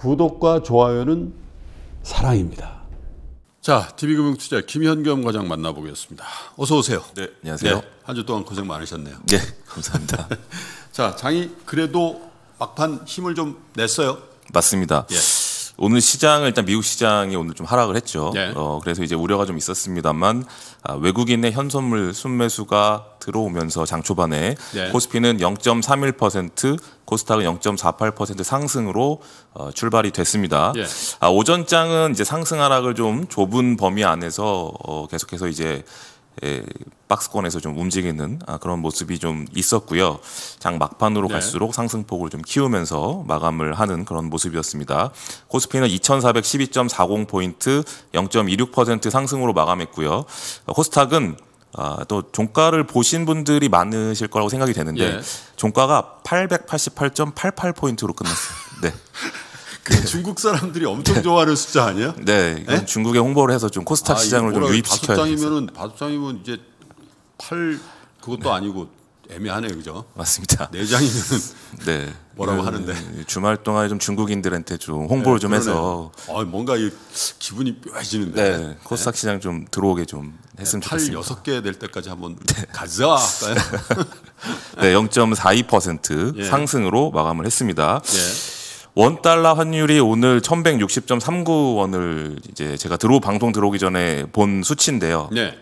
구독과 좋아요는 사랑입니다. 자, TV금융투자 김현겸 과장 만나보겠습니다. 어서 오세요. 네, 안녕하세요. 네, 한주 동안 고생 많으셨네요. 네, 감사합니다. 자, 장이 그래도 막판 힘을 좀 냈어요. 맞습니다. 예. 오늘 시장을 일단 미국 시장이 오늘 좀 하락을 했죠. 네. 어, 그래서 이제 우려가 좀 있었습니다만 아, 외국인의 현선물 순매수가 들어오면서 장 초반에 네. 코스피는 0.31%, 코스닥은 0.48% 상승으로 어, 출발이 됐습니다. 네. 아, 오전장은 이제 상승 하락을 좀 좁은 범위 안에서 어, 계속해서 이제 예, 박스권에서 좀 움직이는 아, 그런 모습이 좀 있었고요. 장 막판으로 네. 갈수록 상승폭을 좀 키우면서 마감을 하는 그런 모습이었습니다. 코스피는 2,412.40 포인트 0.26% 상승으로 마감했고요. 코스닥은 아, 또 종가를 보신 분들이 많으실 거라고 생각이 되는데 예. 종가가 888.88 포인트로 끝났어요. 네. 네. 중국 사람들이 엄청 좋아하는 숫자 아니야? 네, 네? 중국에 홍보를 해서 좀 코스닥 아, 시장을 좀 유입시켜야 바둑장이면은 바둑장이면 이제 팔 그것도 네. 아니고 애매하네요, 그죠? 맞습니다. 내장이면 네 뭐라고 하는데 주말 동안 좀 중국인들한테 좀 홍보를 네, 좀 그러네. 해서 아, 뭔가 이 기분이 묘해지는데 네, 코스닥 시장 좀 들어오게 좀 네, 했으면 좋겠습니다. 8 6개 될 때까지 한번 네. 가자 네, 0.42% 예. 상승으로 마감을 했습니다. 예. 원 달러 환율이 오늘 1160.39원을 이제 제가 들어 방송 들어오기 전에 본 수치인데요. 네.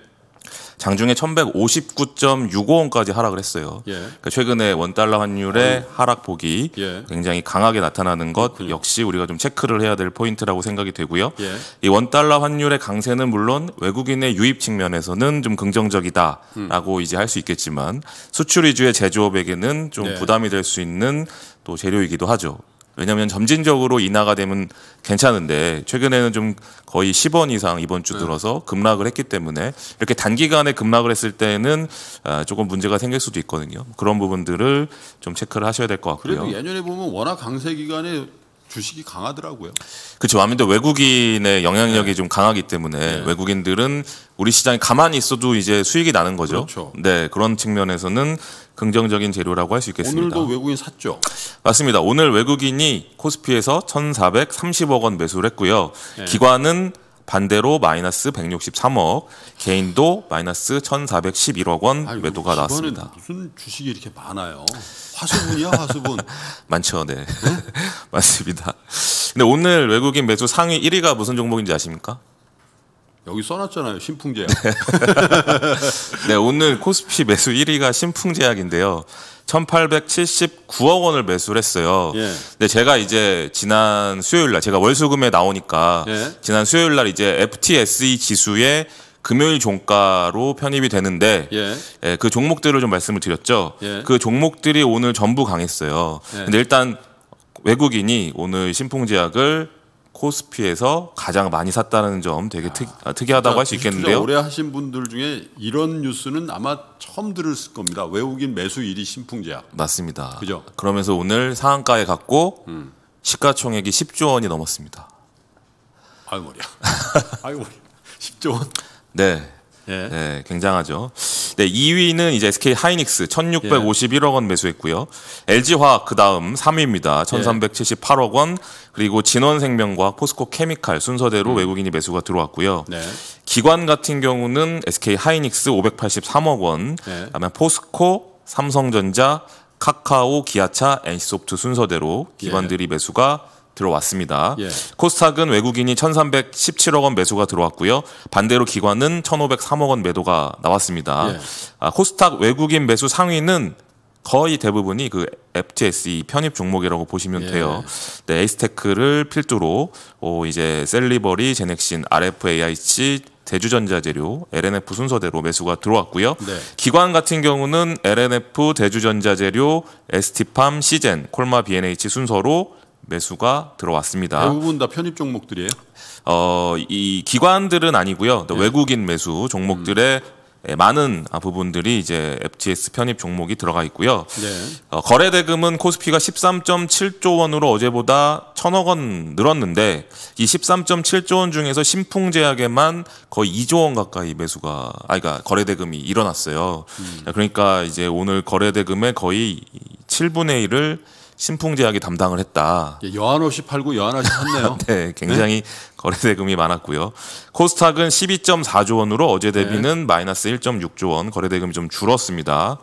장중에 1159.65원까지 하락을 했어요. 예. 그러니까 최근에 원달러 환율의 어. 하락폭이 예. 굉장히 강하게 나타나는 것 그렇군요. 역시 우리가 좀 체크를 해야 될 포인트라고 생각이 되고요. 예. 이 원달러 환율의 강세는 물론 외국인의 유입 측면에서는 좀 긍정적이다라고 음. 이제 할 수 있겠지만 수출 위주의 제조업에게는 좀 네. 부담이 될 수 있는 또 재료이기도 하죠. 왜냐하면 점진적으로 인하가 되면 괜찮은데 최근에는 좀 거의 10원 이상 이번 주 네. 들어서 급락을 했기 때문에 이렇게 단기간에 급락을 했을 때는 아, 조금 문제가 생길 수도 있거든요. 그런 부분들을 좀 체크를 하셔야 될 것 같고요. 그래도 예년에 보면 워낙 강세 기간에 주식이 강하더라고요. 그렇죠. 아무래도 외국인의 영향력이 네. 좀 강하기 때문에 네. 외국인들은 우리 시장에 가만히 있어도 이제 수익이 나는 거죠. 그렇죠. 네, 그런 측면에서는 긍정적인 재료라고 할 수 있겠습니다. 오늘도 외국인 샀죠. 맞습니다. 오늘 외국인이 코스피에서 1,430억 원 매수를 했고요. 네. 기관은 반대로 마이너스 163억, 개인도 마이너스 1,411억 원 아니, 매도가 나왔습니다. 무슨 주식이 이렇게 많아요? 화수분이야 화수분. 많죠, 네. 네? 맞습니다. 근데 오늘 외국인 매수 상위 1위가 무슨 종목인지 아십니까? 여기 써놨잖아요. 신풍제약. 네, 오늘 코스피 매수 1위가 신풍제약인데요. 1,879억 원을 매수를 했어요. 예. 근데 제가 이제 지난 수요일 날 제가 월수금에 나오니까 예. 지난 수요일 날 이제 FTSE 지수의 금요일 종가로 편입이 되는데 예. 예, 그 종목들을 좀 말씀을 드렸죠. 예. 그 종목들이 오늘 전부 강했어요. 예. 근데 일단 외국인이 오늘 신풍제약을 코스피에서 가장 많이 샀다는 점 되게 특, 아, 특이하다고 할 수 있겠는데요. 오래 하신 분들 중에 이런 뉴스는 아마 처음 들을 겁니다. 외국인 매수 1위 신풍제약. 맞습니다. 그죠? 그러면서 오늘 상한가에 갔고 음. 시가총액이 10조 원이 넘었습니다. 아유 머리야. 아유 머리. 10조 원. 네. 예. 네, 굉장하죠. 네, 2위는 이제 SK 하이닉스 1,651억 원 매수했고요. LG 화학 그 다음 3위입니다. 1,378억 예. 원 그리고 진원생명과 포스코 케미칼 순서대로 음. 외국인이 매수가 들어왔고요. 네. 기관 같은 경우는 SK 하이닉스 583억 원, 네. 그다음에 포스코, 삼성전자, 카카오, 기아차, NC소프트 순서대로 예. 기관들이 예. 매수가 들어왔습니다. 예. 코스닥은 외국인이 1,317억 원 매수가 들어왔고요. 반대로 기관은 1,503억 원 매도가 나왔습니다. 예. 아, 코스닥 외국인 매수 상위는 거의 대부분이 그 FTSE 편입 종목이라고 보시면 예. 돼요. 네, 에이스테크를 필두로 오, 어, 이제 셀리버리, 제넥신, RFAIC, 대주전자재료, LNF 순서대로 매수가 들어왔고요. 네. 기관 같은 경우는 LNF, 대주전자재료, 에스팜 시젠, 콜마, BNH 순서로 매수가 들어왔습니다. 대부분 다 편입 종목들이에요? 어, 이 기관들은 아니고요. 예. 외국인 매수 종목들의 음. 예, 많은 아, 부분들이 이제 FTS 편입 종목이 들어가 있고요. 네. 어, 거래 대금은 코스피가 13.7조 원으로 어제보다 천억 원 늘었는데 이 13.7조 원 중에서 신풍제약에만 거의 2조 원 가까이 매수가 아 그러니까 거래 대금이 일어났어요. 음. 그러니까 이제 오늘 거래 대금의 거의 7분의 1을 신풍제약이 담당을 했다. 예, 여한없이 팔고 여한없이 샀네요. 네, 굉장히 네? 거래대금이 많았고요. 코스닥은 12.4조 원으로 어제 네. 대비는 네. 마이너스 1.6조 원 거래대금이 좀 줄었습니다.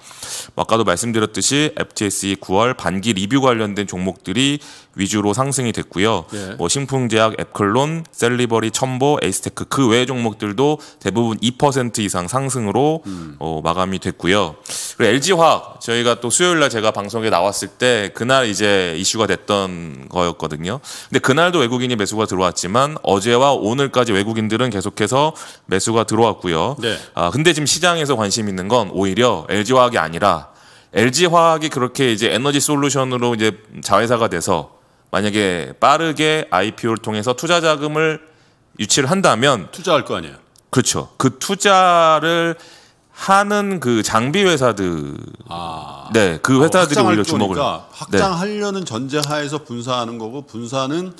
뭐 아까도 말씀드렸듯이 FTSE 9월 반기 리뷰 관련된 종목들이 위주로 상승이 됐고요. 네. 뭐 신풍제약, 앱클론, 셀리버리, 첨보, 에이스테크 그 외 종목들도 대부분 2% 이상 상승으로 음. 어, 마감이 됐고요. 그리고 LG화학 저희가 또 수요일 날 제가 방송에 나왔을 때 그날 이제 이슈가 됐던 거였거든요. 근데 그날도 외국인이 매수가 들어왔지만 어제와 오늘까지 외국인들은 계속해서 매수가 들어왔고요. 네. 아 근데 지금 시장에서 관심 있는 건 오히려 LG 화학이 아니라 LG 화학이 그렇게 이제 에너지 솔루션으로 이제 자회사가 돼서 만약에 빠르게 IPO를 통해서 투자 자금을 유치를 한다면 투자할 거 아니에요. 그렇죠. 그 투자를 하는 그 장비 회사들 아, 네, 그 회사들이 어, 오히려 주목을 네. 확장하려는 전제하에서 분사하는 거고 분사는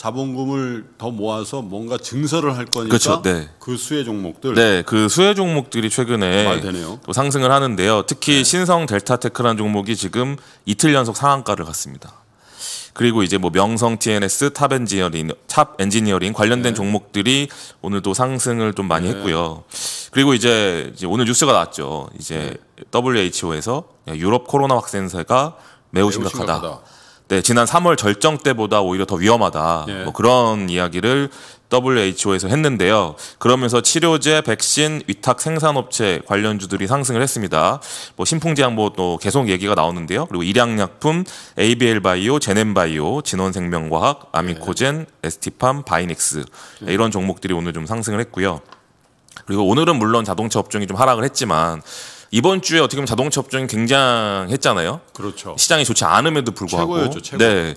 자본금을 더 모아서 뭔가 증설을 할 거니까 그렇죠, 네. 그 수혜 종목들 네, 그 수혜 종목들이 최근에 또 상승을 하는데요. 특히 네. 신성 델타테크라는 종목이 지금 이틀 연속 상한가를 갔습니다. 그리고 이제 뭐 명성 TNS 탑 엔지니어링 탑 엔지니어링 관련된 네. 종목들이 오늘도 상승을 좀 많이 네. 했고요. 그리고 이제, 이제 오늘 뉴스가 나왔죠. 이제 네. WHO에서 유럽 코로나 확산세가 매우, 매우 심각하다. 심각하다. 네, 지난 3월 절정 때보다 오히려 더 위험하다. 예. 뭐 그런 이야기를 WHO에서 했는데요. 그러면서 치료제, 백신, 위탁 생산업체 관련주들이 상승을 했습니다. 뭐 신풍제약 뭐또 계속 얘기가 나오는데요. 그리고 일양약품, ABL바이오, 제넨바이오, 진원생명과학, 아미코젠, 예. 에스티팜, 바이닉스 예. 이런 종목들이 오늘 좀 상승을 했고요. 그리고 오늘은 물론 자동차 업종이 좀 하락을 했지만 이번 주에 어떻게 보면 자동차 업종이 굉장했잖아요. 그렇죠. 시장이 좋지 않음에도 불구하고 최고였죠, 최고. 네,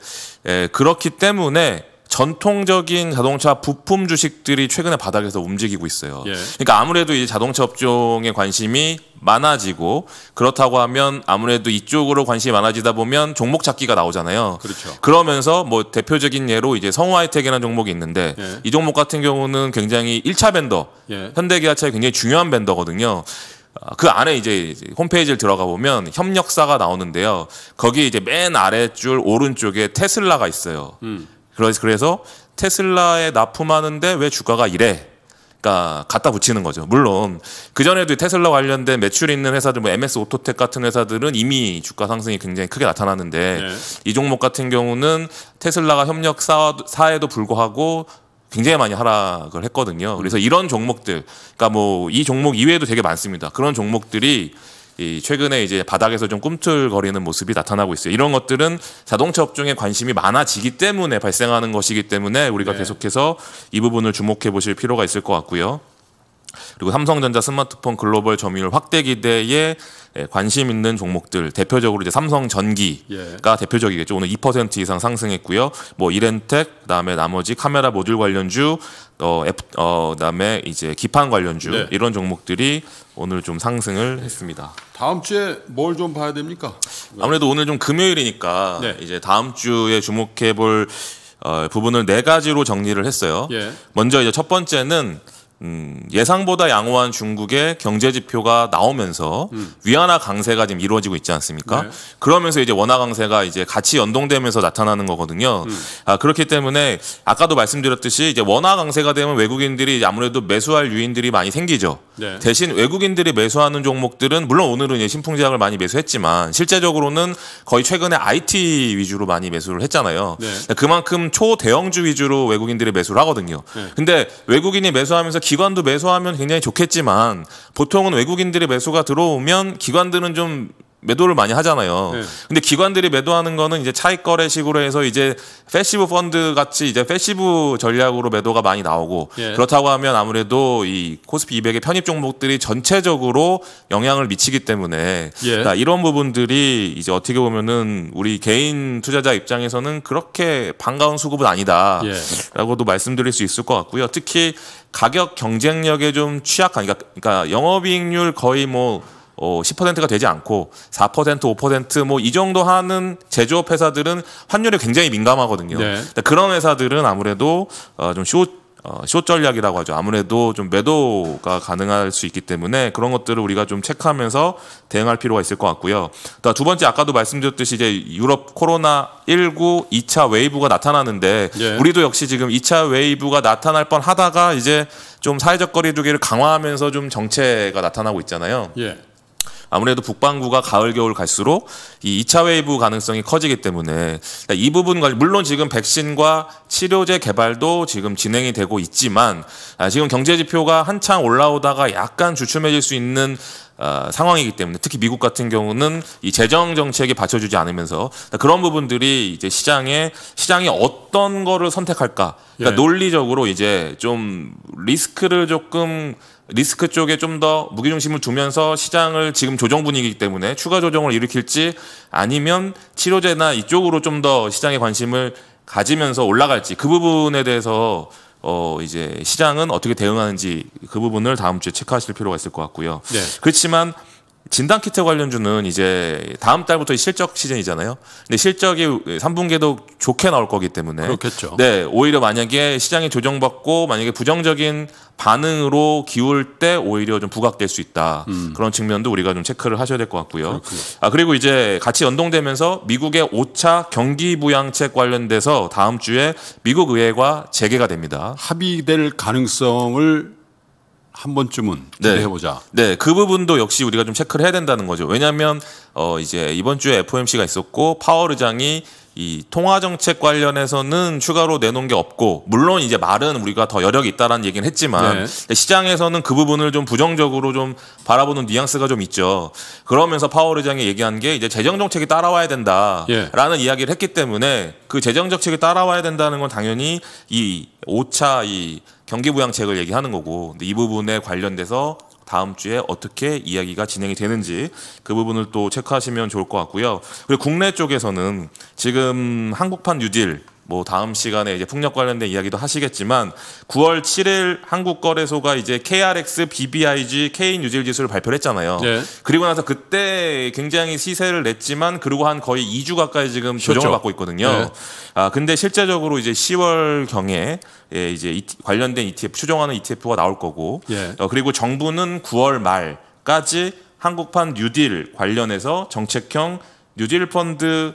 예, 그렇기 때문에 전통적인 자동차 부품 주식들이 최근에 바닥에서 움직이고 있어요. 예. 그러니까 아무래도 이 자동차 업종에 관심이 많아지고 그렇다고 하면 아무래도 이쪽으로 관심이 많아지다 보면 종목 찾기가 나오잖아요. 그렇죠. 그러면서 뭐 대표적인 예로 이제 성화이텍이라는 종목이 있는데 예. 이 종목 같은 경우는 굉장히 1차 벤더, 예. 현대기아차의 굉장히 중요한 벤더거든요. 아, 그 안에 이제 홈페이지를 들어가 보면 협력사가 나오는데요. 거기 이제 맨 아래 줄 오른쪽에 테슬라가 있어요. 음. 그래서 테슬라에 납품하는데 왜 주가가 이래? 그니까 갖다 붙이는 거죠. 물론 그 전에도 테슬라 관련된 매출 있는 회사들, 뭐 MS 오토텍 같은 회사들은 이미 주가 상승이 굉장히 크게 나타났는데 네. 이 종목 같은 경우는 테슬라가 협력사에도 불구하고 굉장히 많이 하락을 했거든요. 음. 그래서 이런 종목들, 그러니까 뭐 이 종목 이외에도 되게 많습니다. 그런 종목들이 이 최근에 이제 바닥에서 좀 꿈틀거리는 모습이 나타나고 있어요. 이런 것들은 자동차 업종에 관심이 많아지기 때문에 발생하는 것이기 때문에 우리가 네. 계속해서 이 부분을 주목해 보실 필요가 있을 것 같고요. 그리고 삼성전자 스마트폰 글로벌 점유율 확대 기대에 예, 관심 있는 종목들 대표적으로 이제 삼성전기가 예. 대표적이겠죠. 오늘 2% 이상 상승했고요. 뭐 이렌텍 그다음에 나머지 카메라 모듈 관련주 어, F, 어 그다음에 이제 기판 관련주 네. 이런 종목들이 오늘 좀 상승을 네. 했습니다. 다음 주에 뭘 좀 봐야 됩니까? 네. 아무래도 오늘 좀 금요일이니까 네. 이제 다음 주에 주목해 볼 어, 부분을 네 가지로 정리를 했어요. 예. 먼저 이제 첫 번째는 음, 예상보다 양호한 중국의 경제 지표가 나오면서 음. 위안화 강세가 지금 이루어지고 있지 않습니까? 네. 그러면서 이제 원화 강세가 이제 같이 연동되면서 나타나는 거거든요. 음. 아, 그렇기 때문에 아까도 말씀드렸듯이 이제 원화 강세가 되면 외국인들이 아무래도 매수할 유인들이 많이 생기죠. 네. 대신 외국인들이 매수하는 종목들은 물론 오늘은 신풍제약을 많이 매수했지만 실제적으로는 거의 최근에 IT 위주로 많이 매수를 했잖아요. 네. 그러니까 그만큼 초대형주 위주로 외국인들이 매수를 하거든요. 네. 근데 외국인이 매수하면서 기관도 매수하면 굉장히 좋겠지만 보통은 외국인들의 매수가 들어오면 기관들은 좀 매도를 많이 하잖아요. 네. 근데 기관들이 매도하는 거는 이제 차익 거래식으로 해서 이제 패시브 펀드 같이 이제 패시브 전략으로 매도가 많이 나오고 예. 그렇다고 하면 아무래도 이 코스피 200의 편입 종목들이 전체적으로 영향을 미치기 때문에 예. 그러니까 이런 부분들이 이제 어떻게 보면은 우리 개인 투자자 입장에서는 그렇게 반가운 수급은 아니다라고도 예. 말씀드릴 수 있을 것 같고요. 특히 가격 경쟁력에 좀 취약한 니까 그러니까, 그러니까 영업이익률 거의 뭐 어, 10%가 되지 않고 4% 5%뭐 이 정도 하는 제조업 회사들은 환율에 굉장히 민감하거든요. 네. 그런 회사들은 아무래도 어, 좀 쇼, 어, 쇼 전략이라고 하죠. 아무래도 좀 매도가 가능할 수 있기 때문에 그런 것들을 우리가 좀 체크하면서 대응할 필요가 있을 것 같고요. 두 번째 아까도 말씀드렸듯이 이제 유럽 코로나 19 2차 웨이브가 나타나는데 예. 우리도 역시 지금 2차 웨이브가 나타날 뻔 하다가 이제 좀 사회적 거리두기를 강화하면서 좀 정체가 나타나고 있잖아요. 예. 아무래도 북반구가 가을 겨울 갈수록 이 2차 웨이브 가능성이 커지기 때문에 이 부분 물론 지금 백신과 치료제 개발도 지금 진행이 되고 있지만 아, 지금 경제 지표가 한창 올라오다가 약간 주춤해질 수 있는 어, 상황이기 때문에 특히 미국 같은 경우는 이 재정 정책이 받쳐주지 않으면서 그런 부분들이 이제 시장에 시장이 어떤 거를 선택할까 그러니까 예. 논리적으로 이제 좀 리스크를 조금 리스크 쪽에 좀 더 무게중심을 두면서 시장을 지금 조정 분위기이기 때문에 추가 조정을 일으킬지 아니면 치료제나 이쪽으로 좀 더 시장의 관심을 가지면서 올라갈지 그 부분에 대해서 어 이제 시장은 어떻게 대응하는지 그 부분을 다음 주에 체크하실 필요가 있을 것 같고요. 네. 그렇지만 진단키트 관련주는 이제 다음 달부터 실적 시즌이잖아요. 근데 실적이 3분기에도 좋게 나올 거기 때문에 그렇겠죠. 네, 오히려 만약에 시장이 조정받고 만약에 부정적인 반응으로 기울 때 오히려 좀 부각될 수 있다. 음. 그런 측면도 우리가 좀 체크를 하셔야 될 것 같고요. 그렇군요. 아 그리고 이제 같이 연동되면서 미국의 5차 경기 부양책 관련돼서 다음 주에 미국 의회가 재개가 됩니다. 합의될 가능성을 한 번쯤은 네. 해보자. 네, 그 부분도 역시 우리가 좀 체크를 해야 된다는 거죠. 왜냐하면 어 이제 이번 주에 FOMC가 있었고 파월 의장이 이 통화 정책 관련해서는 추가로 내놓은 게 없고 물론 이제 말은 우리가 더 여력이 있다라는 얘기는 했지만 네. 시장에서는 그 부분을 좀 부정적으로 좀 바라보는 뉘앙스가 좀 있죠. 그러면서 파월 의장이 얘기한 게 이제 재정 정책이 따라와야 된다라는 네. 이야기를 했기 때문에 그 재정 정책이 따라와야 된다는 건 당연히 이 5차 이 경기부양책을 얘기하는 거고 근데 이 부분에 관련돼서 다음 주에 어떻게 이야기가 진행이 되는지 그 부분을 또 체크하시면 좋을 것 같고요. 그리고 국내 쪽에서는 지금 한국판 뉴딜 뭐 다음 시간에 이제 풍력 관련된 이야기도 하시겠지만 9월 7일 한국거래소가 이제 KRX, BBIG, K인 유질 지수를 발표를 했잖아요. 네. 그리고 나서 그때 굉장히 시세를 냈지만 그리고 한 거의 2주 가까이 지금 조정을 받고 있거든요. 네. 아 근데 실제적으로 이제 10월 경에 예, 이제 관련된 ETF 추정하는 ETF가 나올 거고 네. 어, 그리고 정부는 9월 말까지 한국판 뉴딜 관련해서 정책형 뉴딜 펀드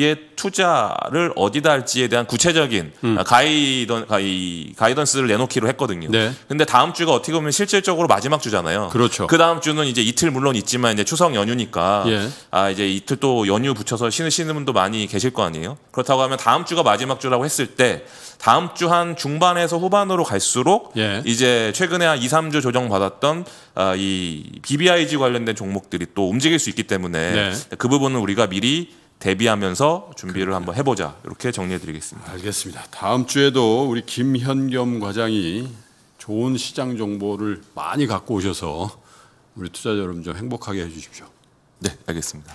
의 투자를 어디다 할지에 대한 구체적인 음. 아, 가이던 가이 가이던스를 내놓기로 했거든요. 네. 근데 다음 주가 어떻게 보면 실질적으로 마지막 주잖아요. 그렇죠. 그 다음 주는 이제 이틀 물론 있지만 이제 추석 연휴니까 예. 아 이제 이틀 또 연휴 붙여서 쉬시는 분도 많이 계실 거 아니에요. 그렇다고 하면 다음 주가 마지막 주라고 했을 때 다음 주 한 중반에서 후반으로 갈수록 예. 이제 최근에 한 2, 3주 조정받았던 아, 이 BBIG 관련된 종목들이 또 움직일 수 있기 때문에 네. 그 부분은 우리가 미리 대비하면서 준비를 한번 해보자 이렇게 정리해드리겠습니다. 알겠습니다. 다음 주에도 우리 김현겸 과장이 좋은 시장 정보를 많이 갖고 오셔서 우리 투자자 여러분 좀 행복하게 해주십시오. 네, 알겠습니다.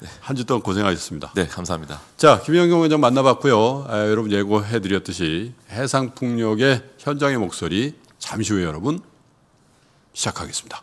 네. 한주 동안 고생하셨습니다. 네, 감사합니다. 자, 김현경 원장 만나봤고요. 아, 여러분 예고해드렸듯이 해상풍력의 현장의 목소리 잠시 후에 여러분 시작하겠습니다.